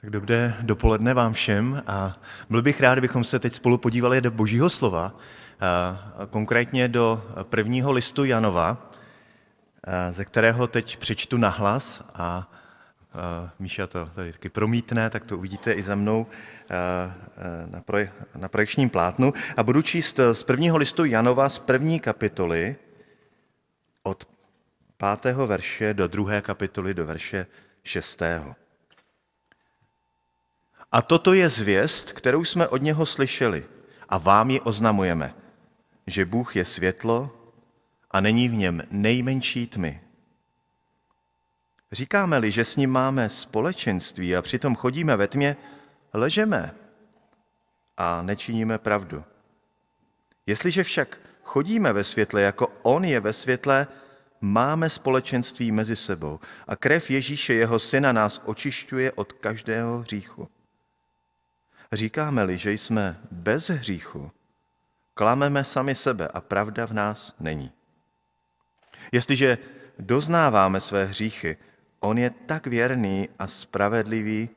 Tak dobré dopoledne vám všem a byl bych rád, kdybychom se teď spolu podívali do Božího slova, konkrétně do prvního listu Janova, ze kterého teď přečtu nahlas a Míša to tady taky promítne, tak to uvidíte i za mnou na, proje- na projekčním plátnu. A budu číst z prvního listu Janova z první kapitoly od pátého verše do druhé kapitoly do verše šestého. A toto je zvěst, kterou jsme od něho slyšeli a vám ji oznamujeme, že Bůh je světlo a není v něm nejmenší tmy. Říkáme-li, že s ním máme společenství a přitom chodíme ve tmě, ležeme a nečiníme pravdu. Jestliže však chodíme ve světle, jako on je ve světle, máme společenství mezi sebou a krev Ježíše, jeho syna, nás očišťuje od každého hříchu. Říkáme-li, že jsme bez hříchu, klameme sami sebe a pravda v nás není. Jestliže doznáváme své hříchy, on je tak věrný a spravedlivý,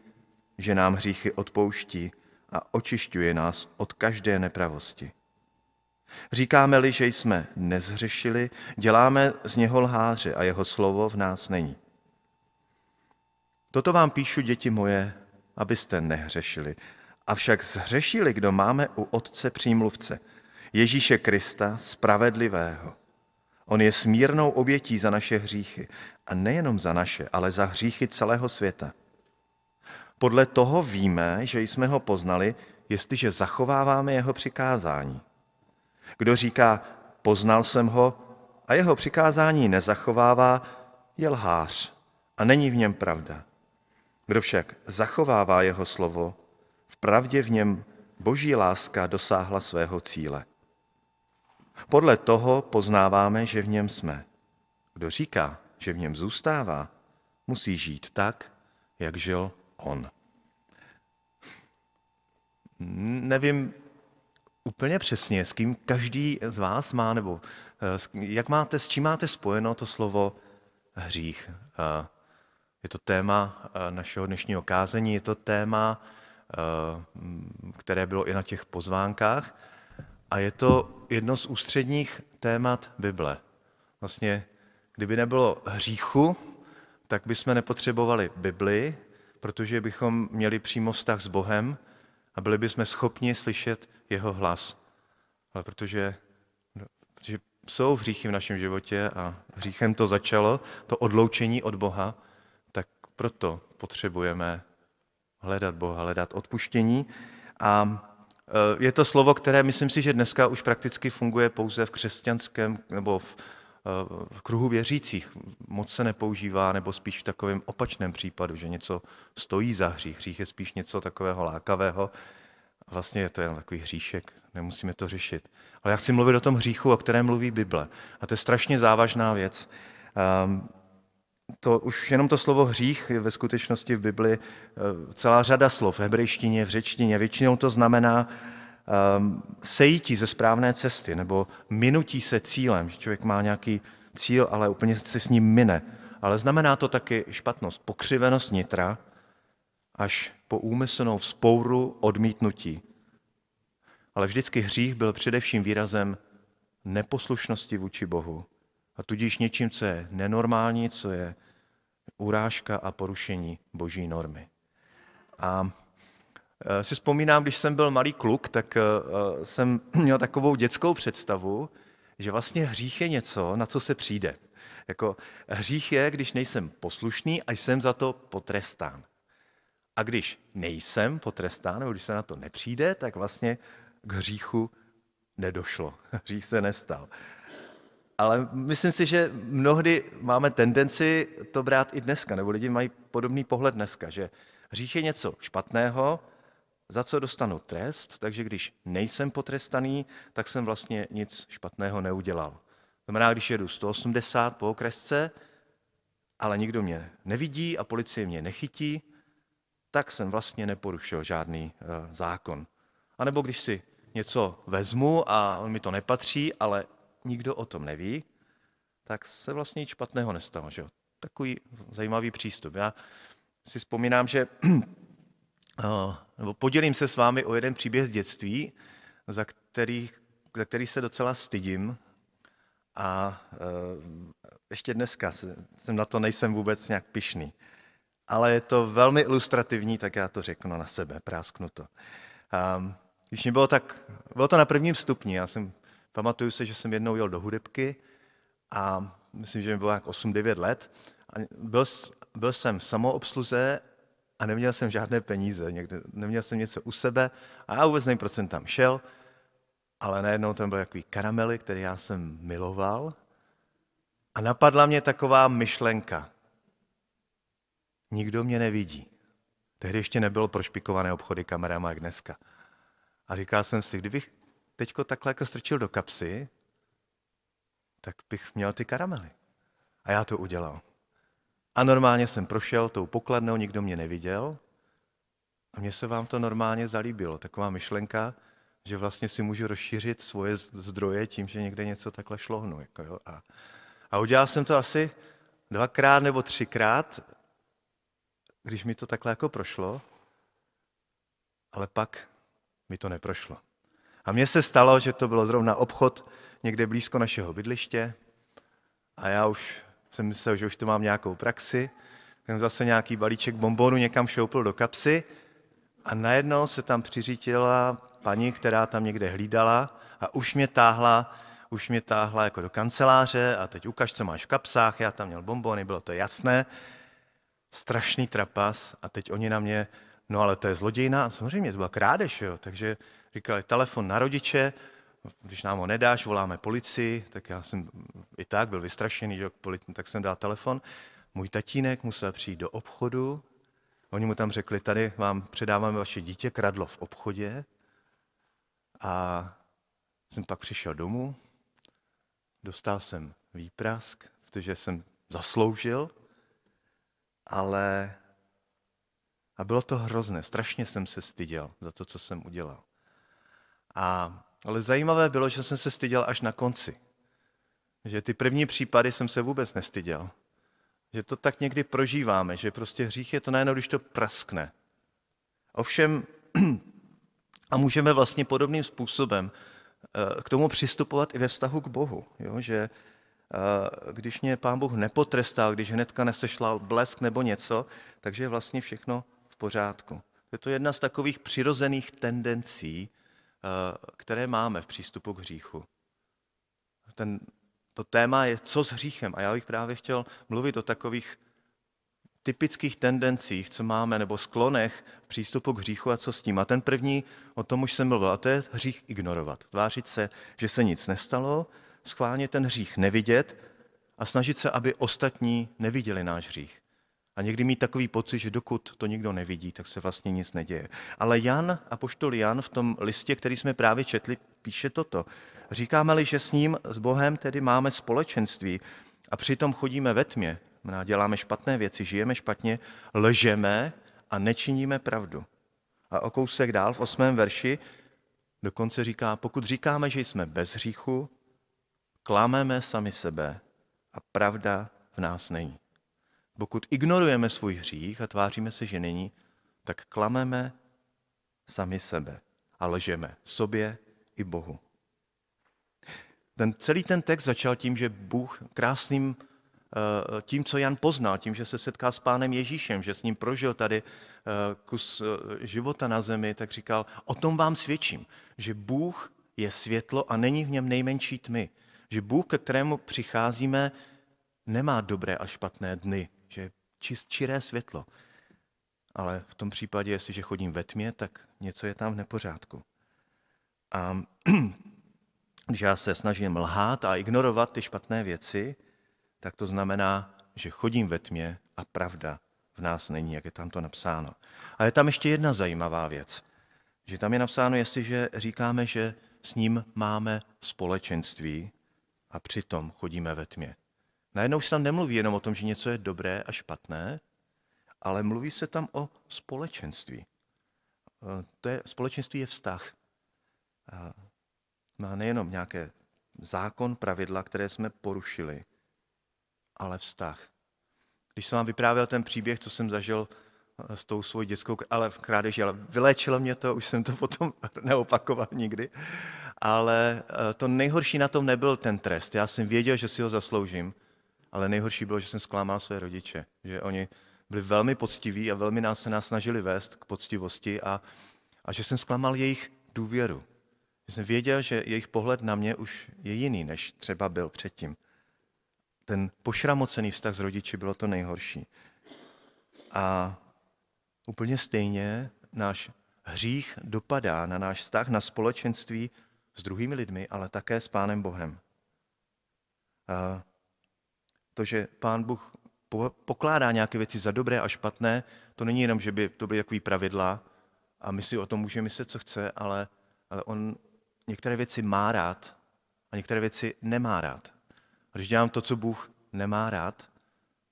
že nám hříchy odpouští a očišťuje nás od každé nepravosti. Říkáme-li, že jsme nezhřešili, děláme z něho lháře a jeho slovo v nás není. Toto vám píšu, děti moje, abyste nehřešili. Avšak zhřešili, kdo máme u Otce přímluvce, Ježíše Krista, spravedlivého. On je smírnou obětí za naše hříchy. A nejenom za naše, ale za hříchy celého světa. Podle toho víme, že jsme ho poznali, jestliže zachováváme jeho přikázání. Kdo říká, poznal jsem ho, a jeho přikázání nezachovává, je lhář a není v něm pravda. Kdo však zachovává jeho slovo, pravdě v něm boží láska dosáhla svého cíle. Podle toho poznáváme, že v něm jsme. Kdo říká, že v něm zůstává, musí žít tak, jak žil on. Nevím úplně přesně, s kým každý z vás má, nebo eh, jak máte, s čím máte spojeno to slovo hřích. Eh, je to téma eh, našeho dnešního kázení, je to téma Eh, které bylo i na těch pozvánkách. A je to jedno z ústředních témat Bible. Vlastně, kdyby nebylo hříchu, tak bychom nepotřebovali Bibli, protože bychom měli přímo vztah s Bohem a byli bychom schopni slyšet jeho hlas. Ale protože, protože jsou hříchy v našem životě a hříchem to začalo, to odloučení od Boha, tak proto potřebujeme hledat Boha, hledat odpuštění. A e, je to slovo, které myslím si, že dneska už prakticky funguje pouze v křesťanském nebo v, e, v kruhu věřících. Moc se nepoužívá, nebo spíš v takovém opačném případu, že něco stojí za hřích. Hřích je spíš něco takového lákavého. Vlastně je to jen takový hříšek, nemusíme to řešit. Ale já chci mluvit o tom hříchu, o kterém mluví Bible. A to je strašně závažná věc. Um, to, už jenom to slovo hřích je ve skutečnosti v Bibli eh, celá řada slov v hebrejštině, v řečtině. Většinou to znamená um, sejítí ze správné cesty nebo minutí se cílem, že člověk má nějaký cíl, ale úplně se s ním mine. Ale znamená to taky špatnost, pokřivenost nitra až po úmyslnou vzpouru odmítnutí. Ale vždycky hřích byl především výrazem neposlušnosti vůči Bohu a tudíž něčím, co je nenormální, co je urážka a porušení boží normy. A e, si vzpomínám, když jsem byl malý kluk, tak e, jsem měl takovou dětskou představu, že vlastně hřích je něco, na co se přijde. Jako hřích je, když nejsem poslušný a jsem za to potrestán. A když nejsem potrestán, nebo když se na to nepřijde, tak vlastně k hříchu nedošlo. Hřích se nestal ale myslím si, že mnohdy máme tendenci to brát i dneska, nebo lidi mají podobný pohled dneska, že hřích je něco špatného, za co dostanu trest, takže když nejsem potrestaný, tak jsem vlastně nic špatného neudělal. Znamená, když jedu 180 po okresce, ale nikdo mě nevidí a policie mě nechytí, tak jsem vlastně neporušil žádný eh, zákon. A nebo když si něco vezmu a on mi to nepatří, ale nikdo o tom neví, tak se vlastně nic špatného nestalo. Že? Takový zajímavý přístup. Já si vzpomínám, že eh, nebo podělím se s vámi o jeden příběh z dětství, za který, za který se docela stydím a eh, ještě dneska jsem na to nejsem vůbec nějak pišný. Ale je to velmi ilustrativní, tak já to řeknu na sebe, prásknu to. A ehm, když mě bylo tak, bylo to na prvním stupni, já jsem Pamatuju se, že jsem jednou jel do hudebky a myslím, že mi bylo jak 8-9 let. A byl, byl jsem v samoobsluze a neměl jsem žádné peníze, někde, neměl jsem něco u sebe a já vůbec nevím, proč jsem tam šel, ale najednou tam byl takový karamely, který já jsem miloval a napadla mě taková myšlenka. Nikdo mě nevidí. Tehdy ještě nebylo prošpikované obchody kamerama jak dneska. A říkal jsem si, kdybych teď takhle jako strčil do kapsy, tak bych měl ty karamely. A já to udělal. A normálně jsem prošel tou pokladnou, nikdo mě neviděl. A mně se vám to normálně zalíbilo. Taková myšlenka, že vlastně si můžu rozšířit svoje zdroje tím, že někde něco takhle šlohnu. Jako jo. A, a udělal jsem to asi dvakrát nebo třikrát, když mi to takhle jako prošlo, ale pak mi to neprošlo. A mně se stalo, že to bylo zrovna obchod někde blízko našeho bydliště a já už jsem myslel, že už to mám nějakou praxi, jsem zase nějaký balíček bombonu někam šoupil do kapsy a najednou se tam přiřítila paní, která tam někde hlídala a už mě táhla, už mě táhla jako do kanceláře a teď ukaž, co máš v kapsách, já tam měl bombony, bylo to jasné. Strašný trapas a teď oni na mě, no ale to je zlodějná, samozřejmě to byla krádež, jo, takže říkali telefon na rodiče, když nám ho nedáš, voláme policii, tak já jsem i tak byl vystrašený, že tak jsem dal telefon. Můj tatínek musel přijít do obchodu, oni mu tam řekli, tady vám předáváme vaše dítě, kradlo v obchodě. A jsem pak přišel domů, dostal jsem výprask, protože jsem zasloužil, ale a bylo to hrozné, strašně jsem se styděl za to, co jsem udělal. A, ale zajímavé bylo, že jsem se styděl až na konci. Že ty první případy jsem se vůbec nestyděl. Že to tak někdy prožíváme, že prostě hřích je to najednou, když to praskne. Ovšem, a můžeme vlastně podobným způsobem eh, k tomu přistupovat i ve vztahu k Bohu. Jo? Že eh, když mě pán Bůh nepotrestal, když hnedka nesešlal blesk nebo něco, takže je vlastně všechno v pořádku. Je to jedna z takových přirozených tendencí, Eh, které máme v přístupu k hříchu. Ten, to téma je, co s hříchem. A já bych právě chtěl mluvit o takových typických tendencích, co máme, nebo sklonech přístupu k hříchu a co s tím. A ten první, o tom už jsem mluvil, a to je hřích ignorovat. Tvářit se, že se nic nestalo, schválně ten hřích nevidět a snažit se, aby ostatní neviděli náš hřích. A někdy mít takový pocit, že dokud to nikdo nevidí, tak se vlastně nic neděje. Ale Jan, apoštol Jan v tom listě, který jsme právě četli, píše toto. Říkáme-li, že s ním, s Bohem tedy máme společenství a přitom chodíme ve tmě, děláme špatné věci, žijeme špatně, lžeme a nečiníme pravdu. A o kousek dál v osmém verši dokonce říká, pokud říkáme, že jsme bez hříchu, klameme sami sebe a pravda v nás není. Pokud ignorujeme svůj hřích a tváříme se, že není, tak klameme sami sebe a lžeme sobě i Bohu. Ten, celý ten text začal tím, že Bůh krásným eh, tím, co Jan poznal, tím, že se setká s pánem Ježíšem, že s ním prožil tady eh, kus eh, života na zemi, tak říkal, o tom vám svědčím, že Bůh je světlo a není v něm nejmenší tmy. Že Bůh, ke kterému přicházíme, nemá dobré a špatné dny, čist, čiré světlo. Ale v tom případě, jestliže chodím ve tmě, tak něco je tam v nepořádku. A když já se snažím lhát a ignorovat ty špatné věci, tak to znamená, že chodím ve tmě a pravda v nás není, jak je tam to napsáno. A je tam ještě jedna zajímavá věc, že tam je napsáno, jestliže říkáme, že s ním máme společenství a přitom chodíme ve tmě. Najednou se tam nemluví jenom o tom, že něco je dobré a špatné, ale mluví se tam o společenství. Eh, to je, společenství je vztah. Eh, má nejenom nějaké zákon, pravidla, které jsme porušili, ale vztah. Když jsem vám vyprávěl ten příběh, co jsem zažil eh, s tou svou dětskou ale v krádeži, ale vyléčilo mě to, už jsem to potom neopakoval nikdy. Ale to nejhorší na tom nebyl ten trest. Já jsem věděl, že si ho zasloužím, ale nejhorší bylo, že jsem zklamal své rodiče, že oni byli velmi poctiví a velmi nás se nás snažili vést k poctivosti a, a že jsem zklamal jejich důvěru. Že jsem věděl, že jejich pohled na mě už je jiný, než třeba byl předtím. Ten pošramocený vztah s rodiči bylo to nejhorší. A úplně stejně náš hřích dopadá na náš vztah, na společenství s druhými lidmi, ale také s Pánem Bohem. To, že pán Bůh pokládá nějaké věci za dobré a špatné, to není jenom, že by to byly takový pravidla a my si o tom můžeme myslet, co chce, ale, ale on některé věci má rád a některé věci nemá rád. A když dělám to, co Bůh nemá rád,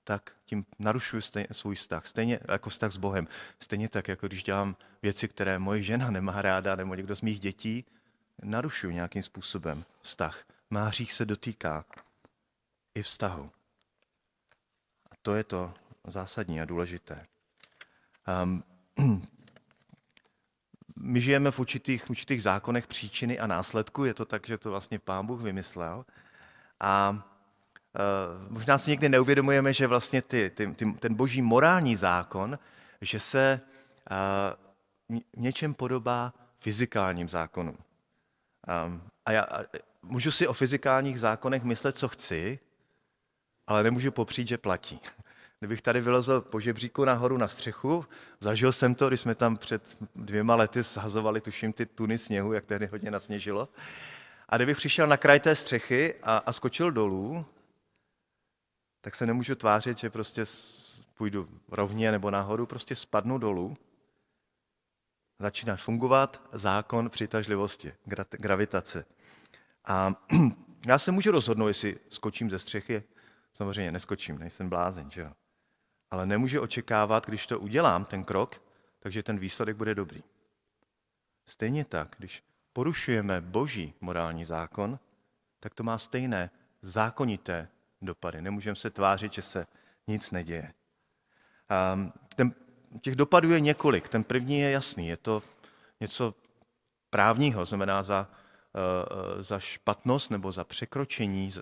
tak tím narušuju stej, svůj vztah, stejně jako vztah s Bohem. Stejně tak, jako když dělám věci, které moje žena nemá ráda, nebo někdo z mých dětí, narušuju nějakým způsobem vztah. Má hřích se dotýká i vztahu. To je to zásadní a důležité. Um, my žijeme v určitých, určitých zákonech příčiny a následku, je to tak, že to vlastně pán Bůh vymyslel. A uh, možná si někdy neuvědomujeme, že vlastně ty, ty, ty, ten boží morální zákon, že se uh, něčem podobá fyzikálním zákonům. Um, a já a můžu si o fyzikálních zákonech myslet, co chci, ale nemůžu popřít, že platí. Kdybych tady vylezl po žebříku nahoru na střechu, zažil jsem to, když jsme tam před dvěma lety shazovali, tuším, ty tuny sněhu, jak tehdy hodně nasněžilo. A kdybych přišel na kraj té střechy a, a skočil dolů, tak se nemůžu tvářit, že prostě půjdu rovně nebo nahoru, prostě spadnu dolů. Začíná fungovat zákon přitažlivosti, gravitace. A já se můžu rozhodnout, jestli skočím ze střechy, Samozřejmě neskočím, nejsem blázen, že jo. Ale nemůžu očekávat, když to udělám, ten krok, takže ten výsledek bude dobrý. Stejně tak, když porušujeme boží morální zákon, tak to má stejné zákonité dopady. Nemůžeme se tvářit, že se nic neděje. Um, ten, těch dopadů je několik. Ten první je jasný. Je to něco právního, znamená za, uh, za špatnost nebo za překročení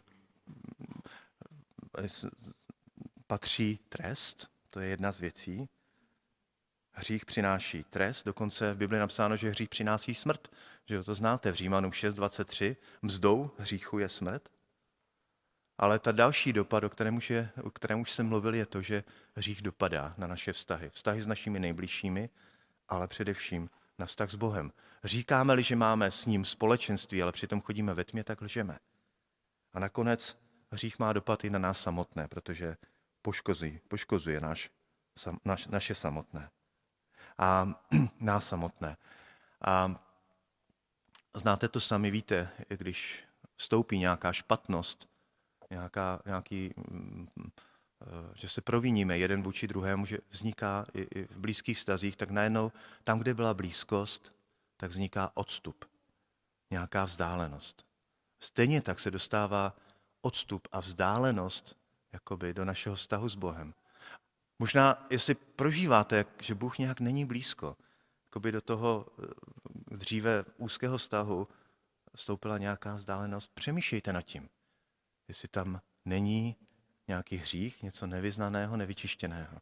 Eh, patří trest, to je jedna z věcí. Hřích přináší trest, dokonce v Bibli napsáno, že hřích přináší smrt. Že to znáte v Římanu 6.23, mzdou hříchu je smrt. Ale ta další dopad, o kterém, už je, o kterém už jsem mluvil, je to, že hřích dopadá na naše vztahy. Vztahy s našimi nejbližšími, ale především na vztah s Bohem. Říkáme-li, že máme s ním společenství, ale přitom chodíme ve tmě, tak lžeme. A nakonec hřích má dopad i na nás samotné, protože poškozuje, poškozuje naš, naš, naše samotné. A nás samotné. A znáte to sami, víte, když vstoupí nějaká špatnost, nějaká, nějaký, mm, že se proviníme jeden vůči druhému, že vzniká i, i v blízkých stazích, tak najednou tam, kde byla blízkost, tak vzniká odstup, nějaká vzdálenost. Stejně tak se dostává odstup a vzdálenost jakoby, do našeho vztahu s Bohem. Možná, jestli prožíváte, že Bůh nějak není blízko, jakoby do toho eh, dříve úzkého vztahu stoupila nějaká vzdálenost, přemýšlejte nad tím, jestli tam není nějaký hřích, něco nevyznaného, nevyčištěného.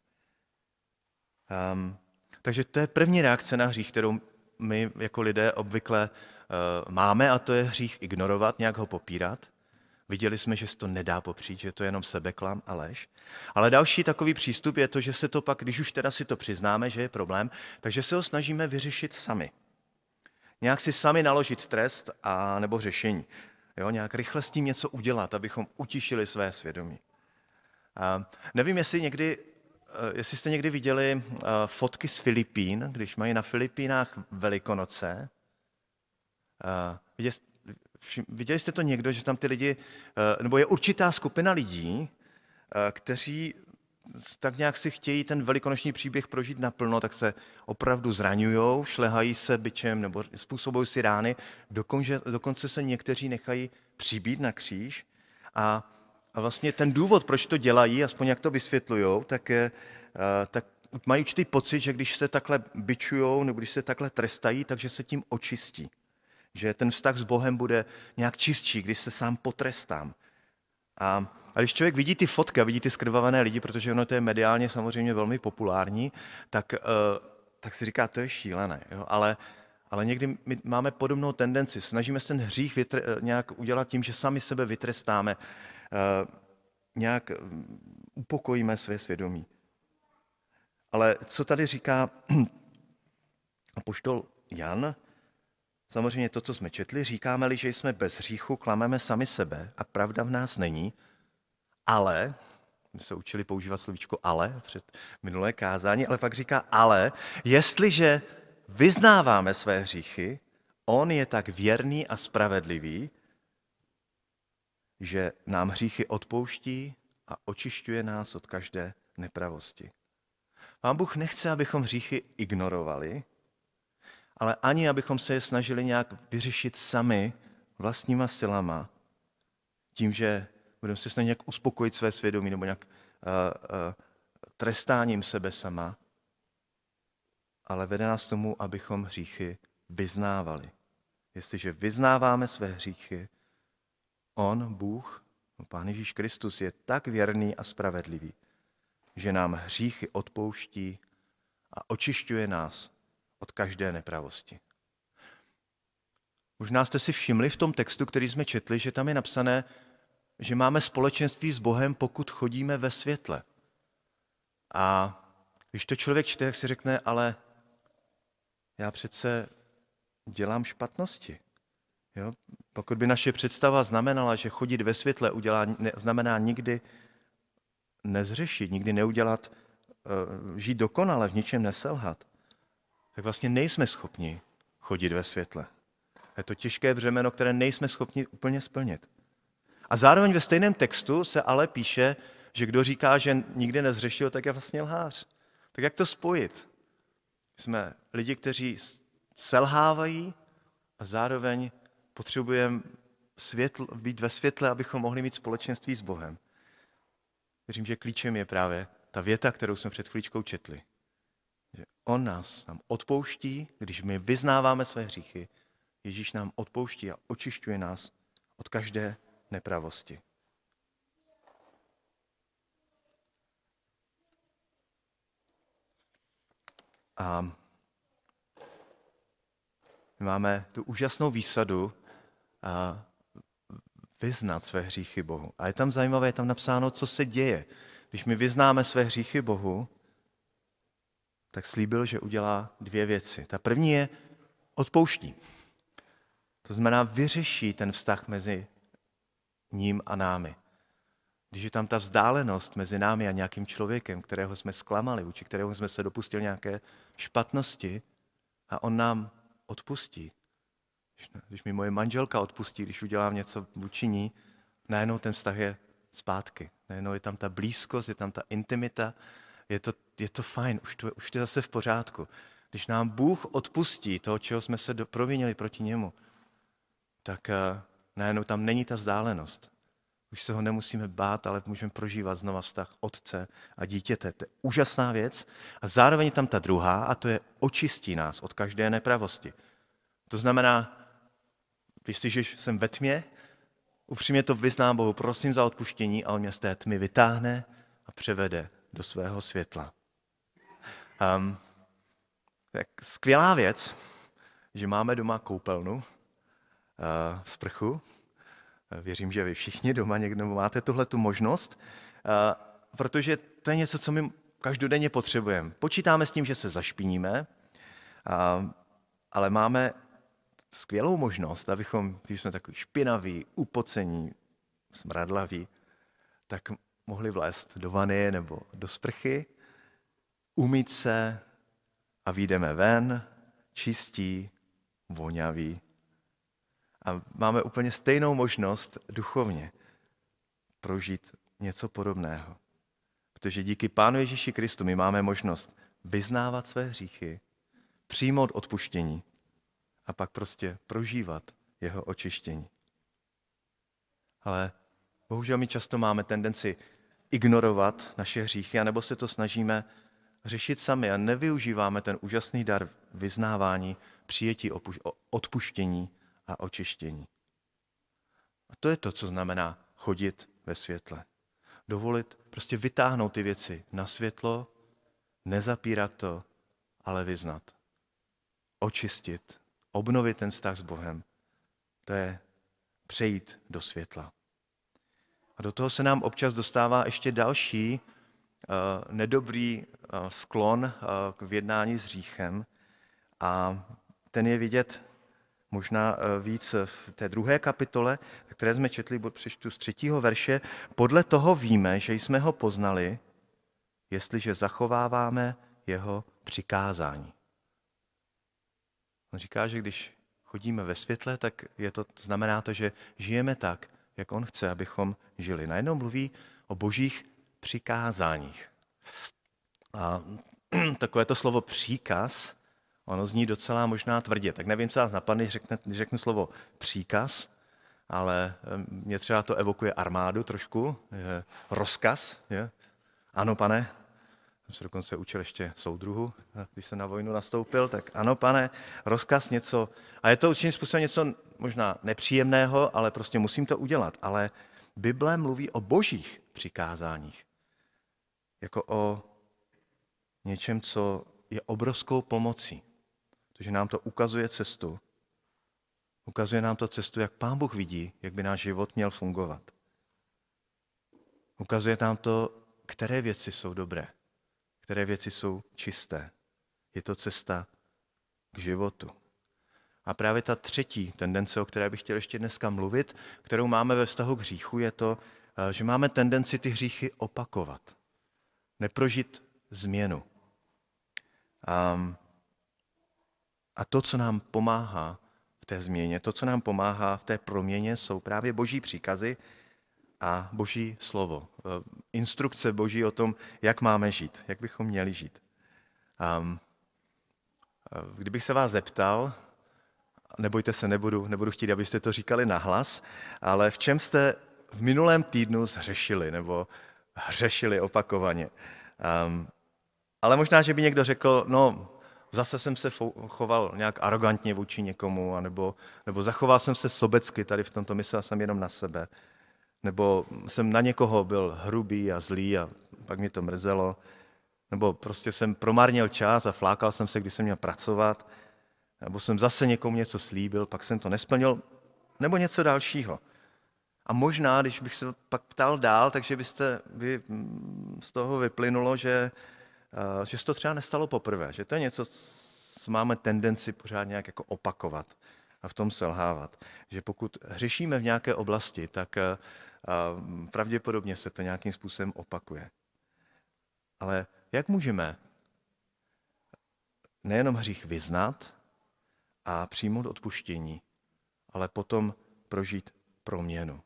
Um, takže to je první reakce na hřích, kterou my jako lidé obvykle uh, máme, a to je hřích ignorovat, nějak ho popírat. Viděli jsme, že se to nedá popřít, že to je jenom sebeklam a lež. Ale další takový přístup je to, že se to pak, když už teda si to přiznáme, že je problém, takže se ho snažíme vyřešit sami. Nějak si sami naložit trest a nebo řešení. Jo, nějak rychle s tím něco udělat, abychom utišili své svědomí. A nevím, jestli někdy eh, jestli jste někdy viděli eh, fotky z Filipín, když mají na Filipínách Velikonoce. Eh, viděli Všim, viděli jste to někdo, že tam ty lidi, eh, nebo je určitá skupina lidí, eh, kteří tak nějak si chtějí ten velikonoční příběh prožít naplno, tak se opravdu zraňují, šlehají se byčem nebo způsobují si rány, dokonce, dokonce se někteří nechají přibít na kříž a, a vlastně ten důvod, proč to dělají, aspoň jak to vysvětlují, tak, eh, tak mají určitý pocit, že když se takhle byčujou nebo když se takhle trestají, takže se tím očistí. Že ten vztah s Bohem bude nějak čistší, když se sám potrestám. A, a když člověk vidí ty fotky a vidí ty skrvavené lidi, protože ono to je mediálně samozřejmě velmi populární, tak, uh, tak si říká, to je šílené. Jo? Ale, ale někdy my máme podobnou tendenci. Snažíme se ten hřích vytr- eh, nějak udělat tím, že sami sebe vytrestáme, uh, nějak mm, upokojíme své svědomí. Ale co tady říká apoštol Jan, Samozřejmě to, co jsme četli, říkáme-li, že jsme bez hříchu, klameme sami sebe a pravda v nás není, ale, my se učili používat slovíčko ale před minulé kázání, ale pak říká ale, jestliže vyznáváme své hříchy, on je tak věrný a spravedlivý, že nám hříchy odpouští a očišťuje nás od každé nepravosti. Pán Bůh nechce, abychom hříchy ignorovali, ale ani abychom se je snažili nějak vyřešit sami vlastníma silama, tím, že budeme se snažit nějak uspokojit své svědomí nebo nějak uh, uh, trestáním sebe sama, ale vede nás tomu, abychom hříchy vyznávali. Jestliže vyznáváme své hříchy, On, Bůh, no, Pán Ježíš Kristus je tak věrný a spravedlivý, že nám hříchy odpouští a očišťuje nás od každé nepravosti. Možná jste si všimli v tom textu, který jsme četli, že tam je napsané, že máme společenství s Bohem, pokud chodíme ve světle. A když to člověk čte, tak si řekne, ale já přece dělám špatnosti. Jo? Pokud by naše představa znamenala, že chodit ve světle udělá, ne, znamená nikdy nezřešit, nikdy neudělat, eh, žít dokonale, v ničem neselhat, tak vlastně nejsme schopni chodit ve světle. Je to těžké břemeno, které nejsme schopni úplně splnit. A zároveň ve stejném textu se ale píše, že kdo říká, že nikdy nezřešil, tak je vlastně lhář. Tak jak to spojit? Jsme lidi, kteří selhávají a zároveň potřebujeme světl, být ve světle, abychom mohli mít společenství s Bohem. Věřím, že klíčem je právě ta věta, kterou jsme před chvíličkou četli že on nás nám odpouští, když my vyznáváme své hříchy, Ježíš nám odpouští a očišťuje nás od každé nepravosti. A my máme tu úžasnou výsadu a vyznat své hříchy Bohu. A je tam zajímavé, je tam napsáno, co se děje. Když my vyznáme své hříchy Bohu, tak slíbil, že udělá dvě věci. Ta první je odpouští. To znamená, vyřeší ten vztah mezi ním a námi. Když je tam ta vzdálenost mezi námi a nějakým člověkem, kterého jsme zklamali, uči, kterého jsme se dopustili nějaké špatnosti, a on nám odpustí. Když mi moje manželka odpustí, když udělám něco vůči ní, najednou ten vztah je zpátky. Najednou je tam ta blízkost, je tam ta intimita, je to, je to fajn, už to, už to je zase v pořádku. Když nám Bůh odpustí to, čeho jsme se provinili proti němu, tak eh, najednou tam není ta vzdálenost. Už se ho nemusíme bát, ale můžeme prožívat znova vztah otce a dítěte. To je úžasná věc. A zároveň je tam ta druhá, a to je očistí nás od každé nepravosti. To znamená, když si jsem ve tmě, upřímně to vyznám Bohu, prosím za odpuštění a on mě z té tmy vytáhne a převede do svého světla. Um, tak skvělá věc, že máme doma koupelnu, uh, eh, sprchu. věřím, že vy všichni doma někdo máte tuhle tu možnost, uh, protože to je něco, co my každodenně potřebujeme. Počítáme s tím, že se zašpiníme, uh, ale máme skvělou možnost, abychom, když jsme takový špinaví, upocení, smradlaví, tak mohli vlézt do vany nebo do sprchy, umít se a výjdeme ven, čistí, voňaví. A máme úplně stejnou možnost duchovně prožít něco podobného. Protože díky Pánu Ježíši Kristu my máme možnost vyznávat své hříchy, přijmout odpuštění a pak prostě prožívat jeho očištění. Ale bohužel my často máme tendenci ignorovat naše hříchy, anebo se to snažíme řešit sami a nevyužíváme ten úžasný dar vyznávání, přijetí, opuš- odpuštění a očištění. A to je to, co znamená chodit ve světle. Dovolit prostě vytáhnout ty věci na světlo, nezapírat to, ale vyznat. Očistit, obnovit ten vztah s Bohem. To je přejít do světla. A do toho se nám občas dostává ještě další uh, nedobrý uh, sklon uh, k vědnání s říchem. A ten je vidět možná víc v té druhé kapitole, které jsme četli, přečtu z třetího verše. Podle toho víme, že jsme ho poznali, jestliže zachováváme jeho přikázání. On říká, že když chodíme ve světle, tak je to, znamená to, že žijeme tak, jak on chce, abychom žili. Najednou mluví o božích přikázáních. A takové to slovo příkaz, ono zní docela možná tvrdě. Tak nevím, co vás napadne, když řekne, řeknu slovo příkaz, ale mě třeba to evokuje armádu trošku, rozkaz. Je? Ano, pane, jsem se dokonce učil ještě soudruhu, když jsem na vojnu nastoupil, tak ano, pane, rozkaz něco. A je to určitým způsobem něco možná nepříjemného, ale prostě musím to udělat. Ale Bible mluví o božích přikázáních. Jako o něčem, co je obrovskou pomocí. Protože nám to ukazuje cestu. Ukazuje nám to cestu, jak Pán Bůh vidí, jak by náš život měl fungovat. Ukazuje nám to, které věci jsou dobré, které věci jsou čisté. Je to cesta k životu. A právě ta třetí tendence, o které bych chtěl ještě dneska mluvit, kterou máme ve vztahu k hříchu, je to, eh, že máme tendenci ty hříchy opakovat. Neprožit změnu. A, a to, co nám pomáhá v té změně, to, co nám pomáhá v té proměně, jsou právě boží příkazy, a Boží slovo. Eh, instrukce Boží o tom, jak máme žít, jak bychom měli žít. Eh, kdybych se vás zeptal, nebojte se, nebudu, nebudu chtít, abyste to říkali nahlas, ale v čem jste v minulém týdnu zřešili, nebo hřešili opakovaně? ale možná, že by někdo řekl, no, zase jsem se choval nějak arrogantně vůči někomu, anebo, nebo zachoval jsem se sobecky tady v tomto, myslel jsem jenom na sebe nebo jsem na někoho byl hrubý a zlý a pak mě to mrzelo, nebo prostě jsem promarnil čas a flákal jsem se, když jsem měl pracovat, nebo jsem zase někomu něco slíbil, pak jsem to nesplnil, nebo něco dalšího. A možná, když bych se pak ptal dál, takže byste vy, mm, z toho vyplynulo, že, eh, že se to třeba nestalo poprvé, že to je něco, co máme tendenci pořád nějak jako opakovat a v tom selhávat. Že pokud hřešíme v nějaké oblasti, tak eh, Mm, pravděpodobně se to nějakým způsobem opakuje. Ale jak můžeme nejenom hřích vyznat a přijmout odpuštění, ale potom prožít proměnu?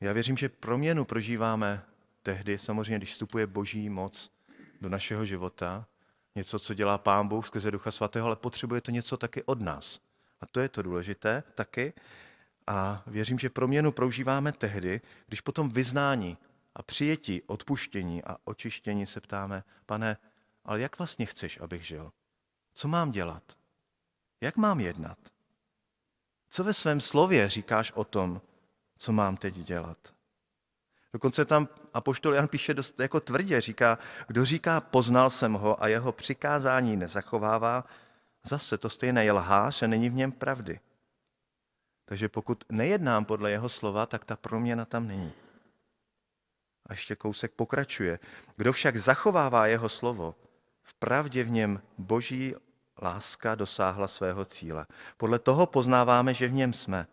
Já věřím, že proměnu prožíváme tehdy, samozřejmě, když vstupuje boží moc do našeho života, něco, co dělá Pán Bůh skrze Ducha Svatého, ale potřebuje to něco taky od nás. A to je to důležité taky, a věřím, že proměnu prožíváme tehdy, když potom vyznání a přijetí, odpuštění a očištění se ptáme, pane, ale jak vlastně chceš, abych žil? Co mám dělat? Jak mám jednat? Co ve svém slově říkáš o tom, co mám teď dělat? Dokonce tam apoštol Jan píše dost jako tvrdě, říká, kdo říká, poznal jsem ho a jeho přikázání nezachovává, zase to stejné je lhář a není v něm pravdy. Takže pokud nejednám podle jeho slova, tak ta proměna tam není. A ještě kousek pokračuje. Kdo však zachovává jeho slovo, v pravdě v něm boží láska dosáhla svého cíle. Podle toho poznáváme, že v něm jsme.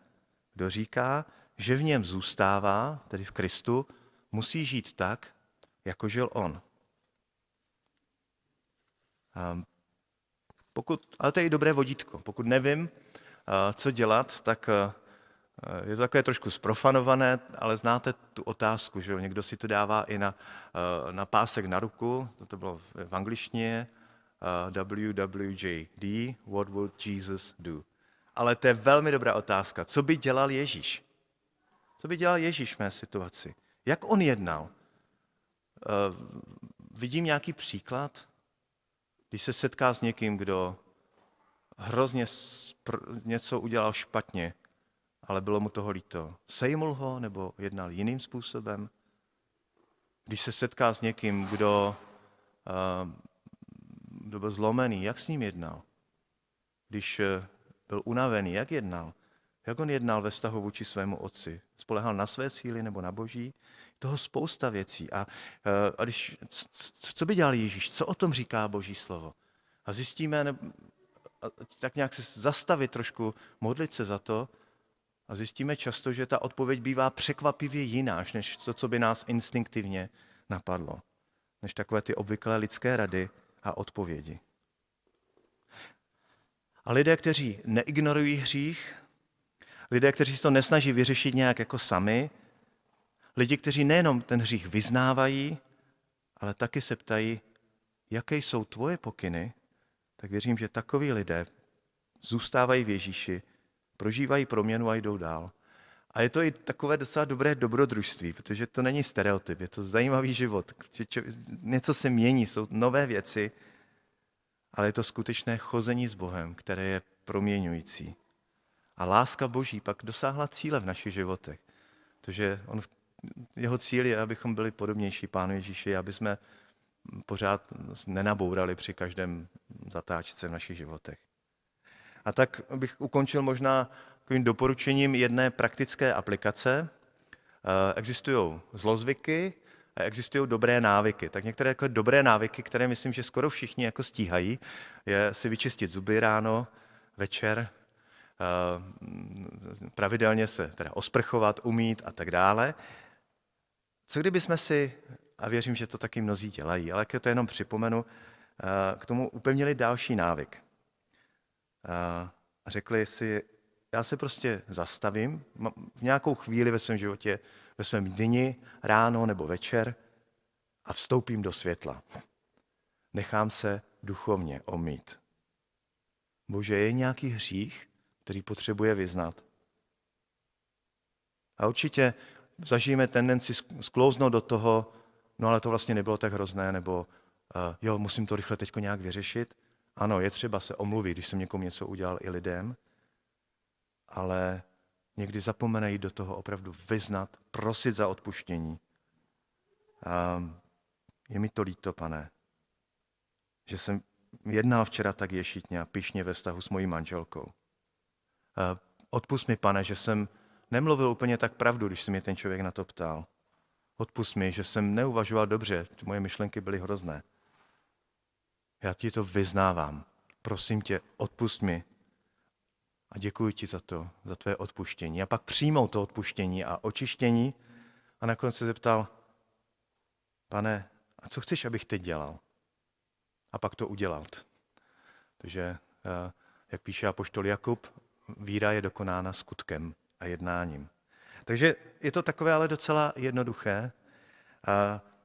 Kdo říká, že v něm zůstává, tedy v Kristu, musí žít tak, jako žil on. A pokud, ale to je i dobré vodítko. Pokud nevím, Eh, co dělat, tak eh, je to takové trošku sprofanované, ale znáte tu otázku, že jo? Někdo si to dává i na, eh, na pásek na ruku, to bylo v angličtině, WWJD, what would Jesus do? Ale to je velmi dobrá otázka. Co by dělal Ježíš? Co by dělal Ježíš v mé situaci? Jak on jednal? Vidím nějaký příklad, když se setká s někým, kdo hrozně něco udělal špatně, ale bylo mu toho líto. Sejmul ho nebo jednal jiným způsobem? Když se setká s někým, kdo, eh, kdo byl zlomený, jak s ním jednal? Když eh, byl unavený, jak jednal? Jak on jednal ve vztahu vůči svému otci? Spolehal na své síly nebo na boží? Toho spousta věcí. A, eh, a když, co by dělal Ježíš? Co o tom říká boží slovo? A zjistíme, tak nějak se zastavit trošku, modlit se za to a zjistíme často, že ta odpověď bývá překvapivě jiná, než to, co by nás instinktivně napadlo, než takové ty obvyklé lidské rady a odpovědi. A lidé, kteří neignorují hřích, lidé, kteří se to nesnaží vyřešit nějak jako sami, lidi, kteří nejenom ten hřích vyznávají, ale taky se ptají, jaké jsou tvoje pokyny, tak věřím, že takoví lidé zůstávají v Ježíši, prožívají proměnu a jdou dál. A je to i takové docela dobré dobrodružství, protože to není stereotyp, je to zajímavý život. Něco se mění, jsou nové věci, ale je to skutečné chození s Bohem, které je proměňující. A láska Boží pak dosáhla cíle v našich životech, protože on, jeho cíl je, abychom byli podobnější Pánu Ježíši, aby jsme pořád nenabourali při každém zatáčce v našich životech. A tak bych ukončil možná takovým doporučením jedné praktické aplikace. Eh, existují zlozvyky a existují dobré návyky. Tak některé jako dobré návyky, které myslím, že skoro všichni jako stíhají, je si vyčistit zuby ráno, večer, eh, pravidelně se teda osprchovat, umít a tak dále. Co kdyby jsme si a věřím, že to taky mnozí dělají, ale jako to jenom připomenu, eh, k tomu upevnili další návyk. Eh, a řekli si, já se prostě zastavím v nějakou chvíli ve svém životě, ve svém dni, ráno nebo večer a vstoupím do světla. Nechám se duchovně omít. Bože, je nějaký hřích, který potřebuje vyznat. A určitě zažijeme tendenci sklouznout do toho, no ale to vlastně nebylo tak hrozné, nebo uh, jo, musím to rychle teď nějak vyřešit. Ano, je třeba se omluvit, když jsem někomu něco udělal i lidem, ale někdy zapomenají do toho opravdu vyznat, prosit za odpuštění. Um, je mi to líto, pane, že jsem jednal včera tak ješitně a pišně ve vztahu s mojí manželkou. Uh, odpust mi, pane, že jsem nemluvil úplně tak pravdu, když se mě ten člověk na to ptal odpust mi, že jsem neuvažoval dobře, ty moje myšlenky byly hrozné. Já ti to vyznávám. Prosím tě, odpust mi. A děkuji ti za to, za tvé odpuštění. A pak přijmou to odpuštění a očištění. A nakonec se zeptal, pane, a co chceš, abych teď dělal? A pak to udělal. Takže, eh, jak píše apoštol Jakub, víra je dokonána skutkem a jednáním. Takže je to takové ale docela jednoduché.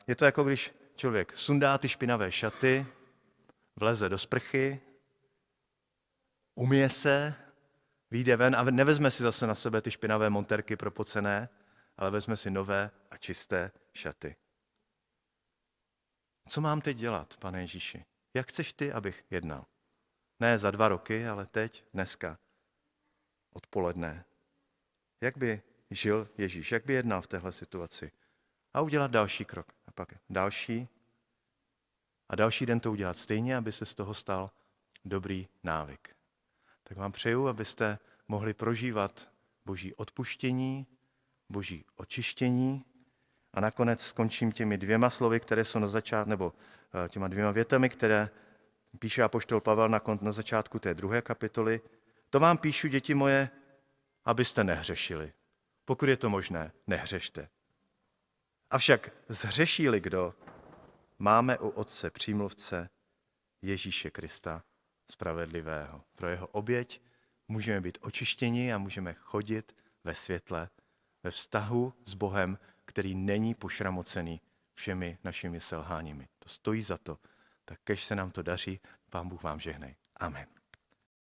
Je to jako když člověk sundá ty špinavé šaty, vleze do sprchy, umije se, vyjde ven a nevezme si zase na sebe ty špinavé monterky propocené, ale vezme si nové a čisté šaty. Co mám teď dělat, pane Ježíši? Jak chceš ty, abych jednal? Ne za dva roky, ale teď, dneska, odpoledne. Jak by žil Ježíš, jak by jednal v téhle situaci. A udělat další krok. A pak další. A další den to udělat stejně, aby se z toho stal dobrý návyk. Tak vám přeju, abyste mohli prožívat boží odpuštění, boží očištění. A nakonec skončím těmi dvěma slovy, které jsou na začátku, nebo eh, těma dvěma větami, které píše apoštol Pavel na, na začátku té druhé kapitoly. To vám píšu, děti moje, abyste nehřešili. Pokud je to možné, nehřešte. Avšak zhřeší-li kdo, máme u Otce přímluvce Ježíše Krista spravedlivého. Pro jeho oběť můžeme být očištěni a můžeme chodit ve světle, ve vztahu s Bohem, který není pošramocený všemi našimi selháními. To stojí za to. Tak kež se nám to daří, Pán Bůh vám žehnej. Amen.